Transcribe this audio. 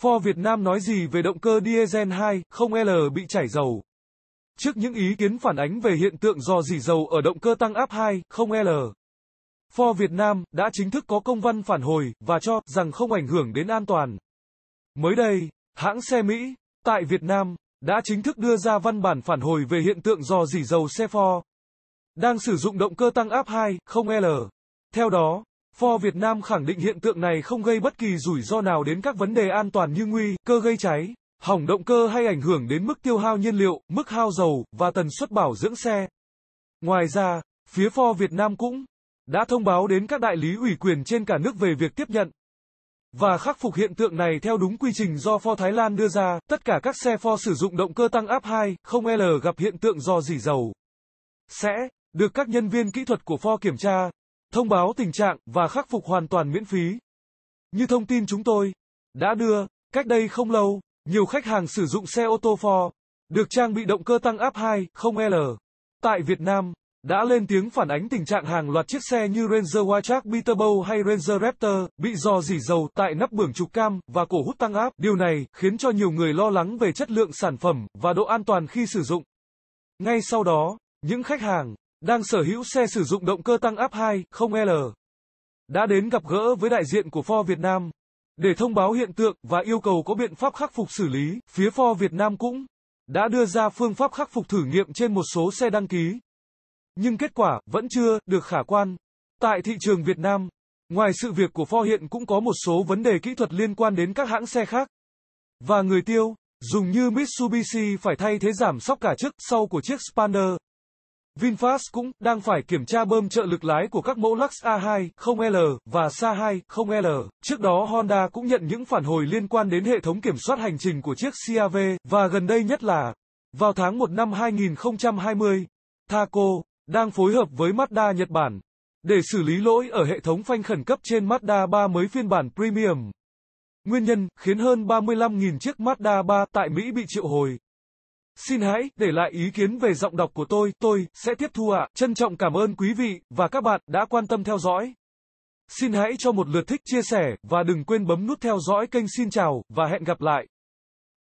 Ford Việt Nam nói gì về động cơ diesel 2.0L bị chảy dầu? Trước những ý kiến phản ánh về hiện tượng dò dỉ dầu ở động cơ tăng áp 2.0L, Ford Việt Nam đã chính thức có công văn phản hồi và cho rằng không ảnh hưởng đến an toàn. Mới đây, hãng xe Mỹ tại Việt Nam đã chính thức đưa ra văn bản phản hồi về hiện tượng dò dỉ dầu xe Ford đang sử dụng động cơ tăng áp 2.0L. Theo đó, Ford Việt Nam khẳng định hiện tượng này không gây bất kỳ rủi ro nào đến các vấn đề an toàn như nguy cơ gây cháy, hỏng động cơ hay ảnh hưởng đến mức tiêu hao nhiên liệu, mức hao dầu và tần suất bảo dưỡng xe. Ngoài ra, phía Ford Việt Nam cũng đã thông báo đến các đại lý ủy quyền trên cả nước về việc tiếp nhận và khắc phục hiện tượng này theo đúng quy trình do Ford Thái Lan đưa ra. Tất cả các xe Ford sử dụng động cơ tăng áp 2, 0L gặp hiện tượng do dỉ dầu sẽ được các nhân viên kỹ thuật của Ford kiểm tra thông báo tình trạng và khắc phục hoàn toàn miễn phí. Như thông tin chúng tôi đã đưa, cách đây không lâu, nhiều khách hàng sử dụng xe ô tô Ford được trang bị động cơ tăng áp 2.0L tại Việt Nam đã lên tiếng phản ánh tình trạng hàng loạt chiếc xe như Ranger Wachak Bitterbow hay Ranger Raptor bị dò dỉ dầu tại nắp bưởng trục cam và cổ hút tăng áp. Điều này khiến cho nhiều người lo lắng về chất lượng sản phẩm và độ an toàn khi sử dụng. Ngay sau đó, những khách hàng đang sở hữu xe sử dụng động cơ tăng áp 2.0L, đã đến gặp gỡ với đại diện của Ford Việt Nam để thông báo hiện tượng và yêu cầu có biện pháp khắc phục xử lý. Phía Ford Việt Nam cũng đã đưa ra phương pháp khắc phục thử nghiệm trên một số xe đăng ký. Nhưng kết quả vẫn chưa được khả quan. Tại thị trường Việt Nam, ngoài sự việc của Ford hiện cũng có một số vấn đề kỹ thuật liên quan đến các hãng xe khác. Và người tiêu dùng như Mitsubishi phải thay thế giảm sóc cả trước sau của chiếc Spander. VinFast cũng đang phải kiểm tra bơm trợ lực lái của các mẫu Lux A2 0L và Sa 2 0L. Trước đó Honda cũng nhận những phản hồi liên quan đến hệ thống kiểm soát hành trình của chiếc CRV và gần đây nhất là vào tháng 1 năm 2020, Thaco đang phối hợp với Mazda Nhật Bản để xử lý lỗi ở hệ thống phanh khẩn cấp trên Mazda 3 mới phiên bản premium. Nguyên nhân khiến hơn 35.000 chiếc Mazda 3 tại Mỹ bị triệu hồi. Xin hãy để lại ý kiến về giọng đọc của tôi, tôi sẽ tiếp thu ạ. À. Trân trọng cảm ơn quý vị và các bạn đã quan tâm theo dõi. Xin hãy cho một lượt thích, chia sẻ và đừng quên bấm nút theo dõi kênh Xin chào và hẹn gặp lại.